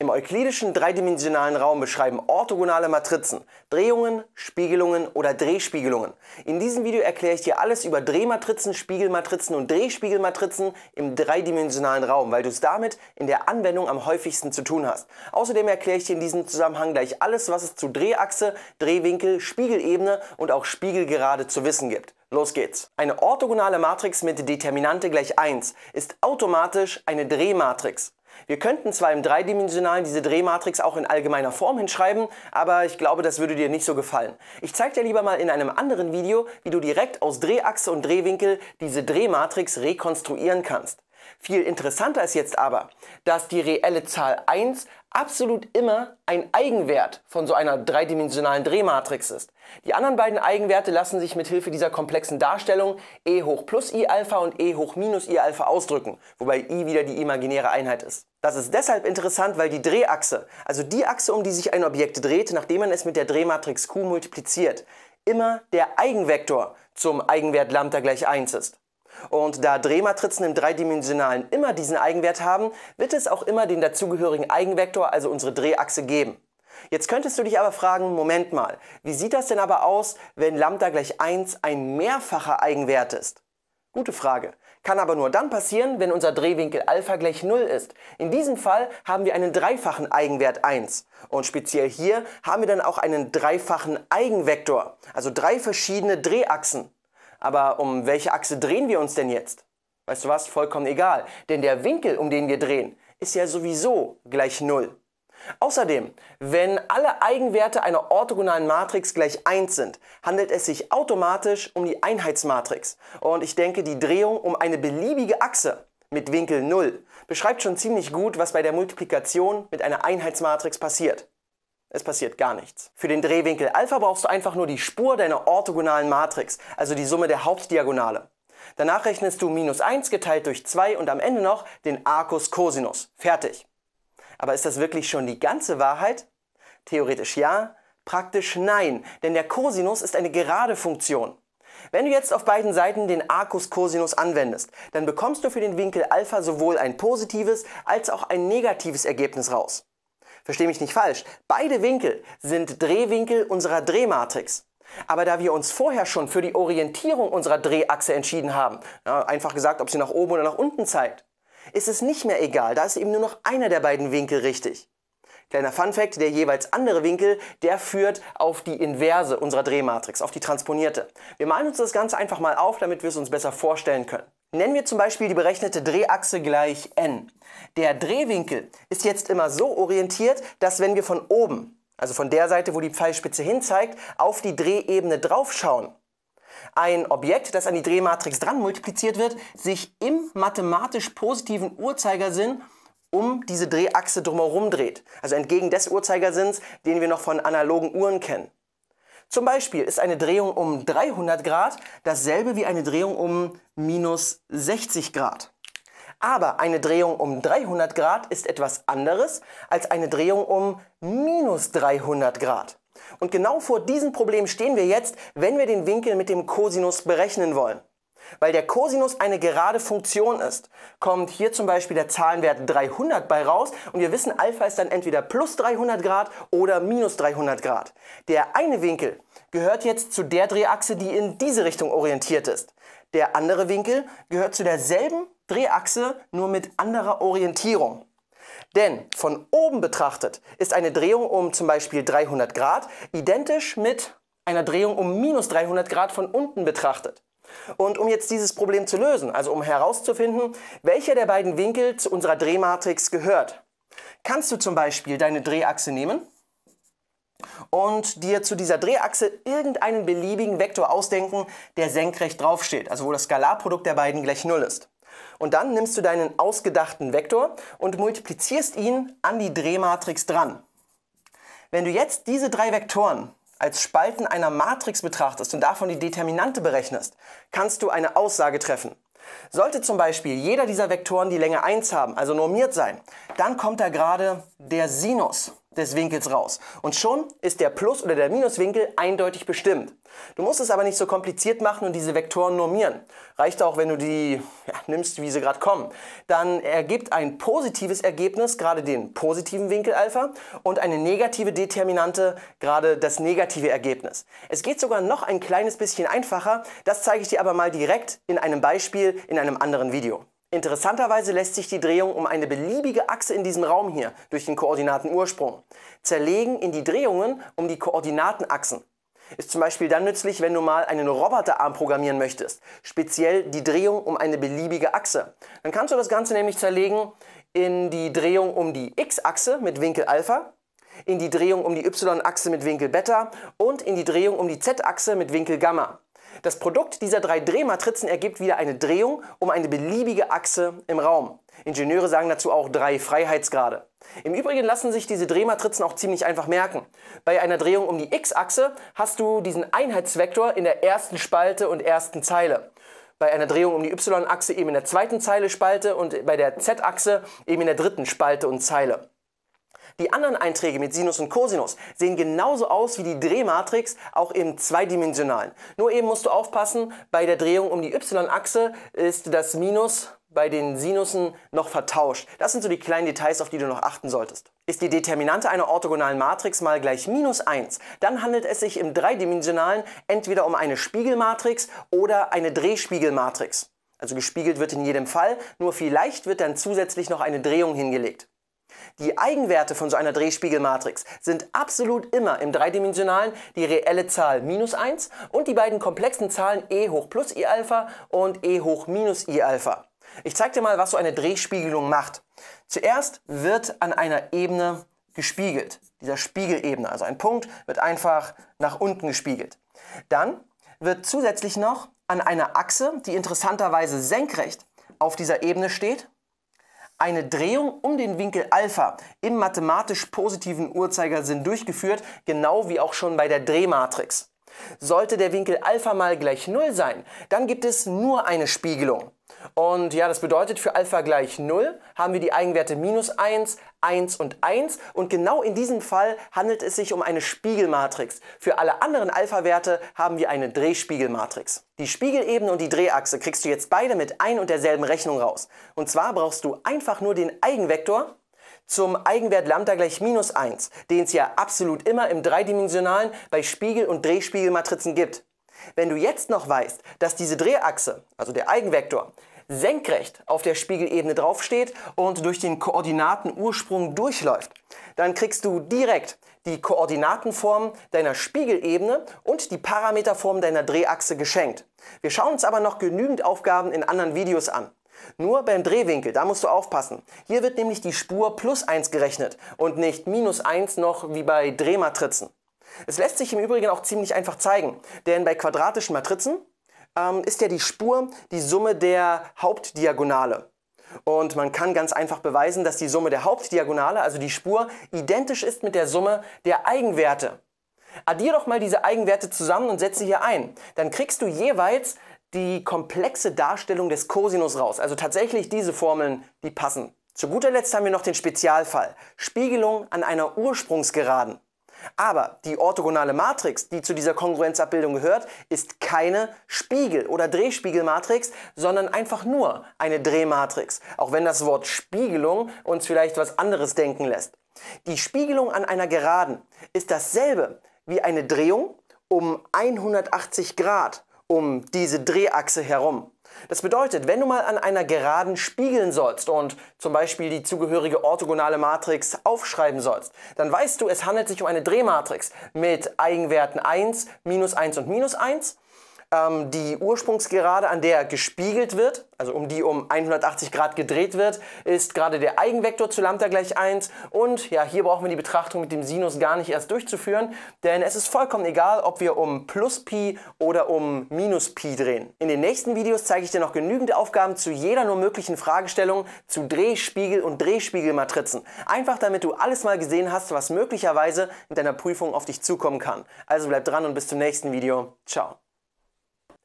Im euklidischen dreidimensionalen Raum beschreiben orthogonale Matrizen Drehungen, Spiegelungen oder Drehspiegelungen. In diesem Video erkläre ich dir alles über Drehmatrizen, Spiegelmatrizen und Drehspiegelmatrizen im dreidimensionalen Raum, weil du es damit in der Anwendung am häufigsten zu tun hast. Außerdem erkläre ich dir in diesem Zusammenhang gleich alles, was es zu Drehachse, Drehwinkel, Spiegelebene und auch Spiegelgerade zu wissen gibt. Los geht's. Eine orthogonale Matrix mit Determinante gleich 1 ist automatisch eine Drehmatrix. Wir könnten zwar im Dreidimensionalen diese Drehmatrix auch in allgemeiner Form hinschreiben, aber ich glaube, das würde dir nicht so gefallen. Ich zeige dir lieber mal in einem anderen Video, wie du direkt aus Drehachse und Drehwinkel diese Drehmatrix rekonstruieren kannst. Viel interessanter ist jetzt aber, dass die reelle Zahl 1 absolut immer ein Eigenwert von so einer dreidimensionalen Drehmatrix ist. Die anderen beiden Eigenwerte lassen sich mit Hilfe dieser komplexen Darstellung e hoch plus i Alpha und e hoch minus i Alpha ausdrücken, wobei i wieder die imaginäre Einheit ist. Das ist deshalb interessant, weil die Drehachse, also die Achse, um die sich ein Objekt dreht, nachdem man es mit der Drehmatrix Q multipliziert, immer der Eigenvektor zum Eigenwert Lambda gleich 1 ist. Und da Drehmatrizen im dreidimensionalen immer diesen Eigenwert haben, wird es auch immer den dazugehörigen Eigenvektor, also unsere Drehachse, geben. Jetzt könntest du dich aber fragen, Moment mal, wie sieht das denn aber aus, wenn Lambda gleich 1 ein mehrfacher Eigenwert ist? Gute Frage. Kann aber nur dann passieren, wenn unser Drehwinkel Alpha gleich 0 ist. In diesem Fall haben wir einen dreifachen Eigenwert 1. Und speziell hier haben wir dann auch einen dreifachen Eigenvektor, also drei verschiedene Drehachsen aber um welche Achse drehen wir uns denn jetzt? Weißt du was? Vollkommen egal. Denn der Winkel, um den wir drehen, ist ja sowieso gleich 0. Außerdem, wenn alle Eigenwerte einer orthogonalen Matrix gleich 1 sind, handelt es sich automatisch um die Einheitsmatrix. Und ich denke, die Drehung um eine beliebige Achse mit Winkel 0 beschreibt schon ziemlich gut, was bei der Multiplikation mit einer Einheitsmatrix passiert. Es passiert gar nichts. Für den Drehwinkel Alpha brauchst du einfach nur die Spur deiner orthogonalen Matrix, also die Summe der Hauptdiagonale. Danach rechnest du minus 1 geteilt durch 2 und am Ende noch den Arcus Cosinus. Fertig. Aber ist das wirklich schon die ganze Wahrheit? Theoretisch ja, praktisch nein, denn der Cosinus ist eine gerade Funktion. Wenn du jetzt auf beiden Seiten den Arcus Cosinus anwendest, dann bekommst du für den Winkel Alpha sowohl ein positives als auch ein negatives Ergebnis raus. Verstehe mich nicht falsch, beide Winkel sind Drehwinkel unserer Drehmatrix. Aber da wir uns vorher schon für die Orientierung unserer Drehachse entschieden haben, ja, einfach gesagt, ob sie nach oben oder nach unten zeigt, ist es nicht mehr egal, da ist eben nur noch einer der beiden Winkel richtig. Kleiner Funfact, der jeweils andere Winkel, der führt auf die Inverse unserer Drehmatrix, auf die transponierte. Wir malen uns das Ganze einfach mal auf, damit wir es uns besser vorstellen können. Nennen wir zum Beispiel die berechnete Drehachse gleich n. Der Drehwinkel ist jetzt immer so orientiert, dass wenn wir von oben, also von der Seite, wo die Pfeilspitze hin zeigt, auf die Drehebene draufschauen, ein Objekt, das an die Drehmatrix dran multipliziert wird, sich im mathematisch positiven Uhrzeigersinn um diese Drehachse drumherum dreht. Also entgegen des Uhrzeigersinns, den wir noch von analogen Uhren kennen. Zum Beispiel ist eine Drehung um 300 Grad dasselbe wie eine Drehung um minus 60 Grad. Aber eine Drehung um 300 Grad ist etwas anderes als eine Drehung um minus 300 Grad. Und genau vor diesem Problem stehen wir jetzt, wenn wir den Winkel mit dem Cosinus berechnen wollen. Weil der Cosinus eine gerade Funktion ist, kommt hier zum Beispiel der Zahlenwert 300 bei raus und wir wissen, Alpha ist dann entweder plus 300 Grad oder minus 300 Grad. Der eine Winkel gehört jetzt zu der Drehachse, die in diese Richtung orientiert ist. Der andere Winkel gehört zu derselben Drehachse, nur mit anderer Orientierung. Denn von oben betrachtet ist eine Drehung um zum Beispiel 300 Grad identisch mit einer Drehung um minus 300 Grad von unten betrachtet. Und um jetzt dieses Problem zu lösen, also um herauszufinden, welcher der beiden Winkel zu unserer Drehmatrix gehört, kannst du zum Beispiel deine Drehachse nehmen und dir zu dieser Drehachse irgendeinen beliebigen Vektor ausdenken, der senkrecht draufsteht, also wo das Skalarprodukt der beiden gleich 0 ist. Und dann nimmst du deinen ausgedachten Vektor und multiplizierst ihn an die Drehmatrix dran. Wenn du jetzt diese drei Vektoren als Spalten einer Matrix betrachtest und davon die Determinante berechnest, kannst du eine Aussage treffen. Sollte zum Beispiel jeder dieser Vektoren die Länge 1 haben, also normiert sein, dann kommt da gerade der Sinus des Winkels raus. Und schon ist der Plus- oder der Minuswinkel eindeutig bestimmt. Du musst es aber nicht so kompliziert machen und diese Vektoren normieren. Reicht auch, wenn du die ja, nimmst, wie sie gerade kommen. Dann ergibt ein positives Ergebnis gerade den positiven Winkel Alpha und eine negative Determinante gerade das negative Ergebnis. Es geht sogar noch ein kleines bisschen einfacher, das zeige ich dir aber mal direkt in einem Beispiel in einem anderen Video. Interessanterweise lässt sich die Drehung um eine beliebige Achse in diesem Raum hier durch den Koordinatenursprung zerlegen in die Drehungen um die Koordinatenachsen. Ist zum Beispiel dann nützlich, wenn du mal einen Roboterarm programmieren möchtest, speziell die Drehung um eine beliebige Achse. Dann kannst du das Ganze nämlich zerlegen in die Drehung um die x-Achse mit Winkel Alpha, in die Drehung um die y-Achse mit Winkel Beta und in die Drehung um die z-Achse mit Winkel Gamma. Das Produkt dieser drei Drehmatrizen ergibt wieder eine Drehung um eine beliebige Achse im Raum. Ingenieure sagen dazu auch drei Freiheitsgrade. Im Übrigen lassen sich diese Drehmatrizen auch ziemlich einfach merken. Bei einer Drehung um die x-Achse hast du diesen Einheitsvektor in der ersten Spalte und ersten Zeile. Bei einer Drehung um die y-Achse eben in der zweiten Zeile Spalte und bei der z-Achse eben in der dritten Spalte und Zeile. Die anderen Einträge mit Sinus und Cosinus sehen genauso aus wie die Drehmatrix, auch im zweidimensionalen. Nur eben musst du aufpassen, bei der Drehung um die y-Achse ist das Minus bei den Sinussen noch vertauscht. Das sind so die kleinen Details, auf die du noch achten solltest. Ist die Determinante einer orthogonalen Matrix mal gleich minus 1, dann handelt es sich im dreidimensionalen entweder um eine Spiegelmatrix oder eine Drehspiegelmatrix. Also gespiegelt wird in jedem Fall, nur vielleicht wird dann zusätzlich noch eine Drehung hingelegt. Die Eigenwerte von so einer Drehspiegelmatrix sind absolut immer im dreidimensionalen die reelle Zahl minus 1 und die beiden komplexen Zahlen e hoch plus i Alpha und e hoch minus i Alpha. Ich zeige dir mal, was so eine Drehspiegelung macht. Zuerst wird an einer Ebene gespiegelt, dieser Spiegelebene, also ein Punkt wird einfach nach unten gespiegelt. Dann wird zusätzlich noch an einer Achse, die interessanterweise senkrecht auf dieser Ebene steht, eine Drehung um den Winkel Alpha im mathematisch positiven Uhrzeigersinn durchgeführt, genau wie auch schon bei der Drehmatrix. Sollte der Winkel Alpha mal gleich 0 sein, dann gibt es nur eine Spiegelung. Und ja, das bedeutet, für Alpha gleich 0 haben wir die Eigenwerte minus 1, 1 und 1. Und genau in diesem Fall handelt es sich um eine Spiegelmatrix. Für alle anderen Alpha-Werte haben wir eine Drehspiegelmatrix. Die Spiegelebene und die Drehachse kriegst du jetzt beide mit ein und derselben Rechnung raus. Und zwar brauchst du einfach nur den Eigenvektor zum Eigenwert Lambda gleich minus 1, den es ja absolut immer im dreidimensionalen bei Spiegel- und Drehspiegelmatrizen gibt. Wenn du jetzt noch weißt, dass diese Drehachse, also der Eigenvektor, senkrecht auf der Spiegelebene draufsteht und durch den Koordinatenursprung durchläuft, dann kriegst du direkt die Koordinatenform deiner Spiegelebene und die Parameterform deiner Drehachse geschenkt. Wir schauen uns aber noch genügend Aufgaben in anderen Videos an. Nur beim Drehwinkel, da musst du aufpassen. Hier wird nämlich die Spur plus 1 gerechnet und nicht minus 1 noch wie bei Drehmatrizen. Es lässt sich im Übrigen auch ziemlich einfach zeigen, denn bei quadratischen Matrizen ähm, ist ja die Spur die Summe der Hauptdiagonale. Und man kann ganz einfach beweisen, dass die Summe der Hauptdiagonale, also die Spur, identisch ist mit der Summe der Eigenwerte. Addier doch mal diese Eigenwerte zusammen und setze hier ein. Dann kriegst du jeweils die komplexe Darstellung des Cosinus raus. Also tatsächlich diese Formeln, die passen. Zu guter Letzt haben wir noch den Spezialfall. Spiegelung an einer Ursprungsgeraden. Aber die orthogonale Matrix, die zu dieser Kongruenzabbildung gehört, ist keine Spiegel- oder Drehspiegelmatrix, sondern einfach nur eine Drehmatrix. Auch wenn das Wort Spiegelung uns vielleicht was anderes denken lässt. Die Spiegelung an einer Geraden ist dasselbe wie eine Drehung um 180 Grad um diese Drehachse herum. Das bedeutet, wenn du mal an einer Geraden spiegeln sollst und zum Beispiel die zugehörige orthogonale Matrix aufschreiben sollst, dann weißt du, es handelt sich um eine Drehmatrix mit Eigenwerten 1, minus 1 und minus 1 ähm, die Ursprungsgerade, an der gespiegelt wird, also um die um 180 Grad gedreht wird, ist gerade der Eigenvektor zu Lambda gleich 1. Und ja, hier brauchen wir die Betrachtung mit dem Sinus gar nicht erst durchzuführen, denn es ist vollkommen egal, ob wir um plus Pi oder um minus Pi drehen. In den nächsten Videos zeige ich dir noch genügend Aufgaben zu jeder nur möglichen Fragestellung zu Drehspiegel und Drehspiegelmatrizen. Einfach damit du alles mal gesehen hast, was möglicherweise mit deiner Prüfung auf dich zukommen kann. Also bleib dran und bis zum nächsten Video. Ciao.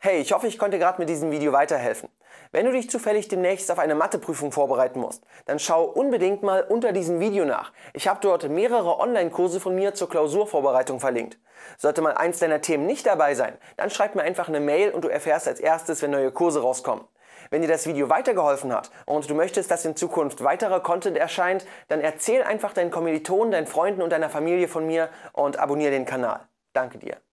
Hey, ich hoffe, ich konnte gerade mit diesem Video weiterhelfen. Wenn du dich zufällig demnächst auf eine Matheprüfung vorbereiten musst, dann schau unbedingt mal unter diesem Video nach. Ich habe dort mehrere Online-Kurse von mir zur Klausurvorbereitung verlinkt. Sollte mal eins deiner Themen nicht dabei sein, dann schreib mir einfach eine Mail und du erfährst als erstes, wenn neue Kurse rauskommen. Wenn dir das Video weitergeholfen hat und du möchtest, dass in Zukunft weiterer Content erscheint, dann erzähl einfach deinen Kommilitonen, deinen Freunden und deiner Familie von mir und abonniere den Kanal. Danke dir.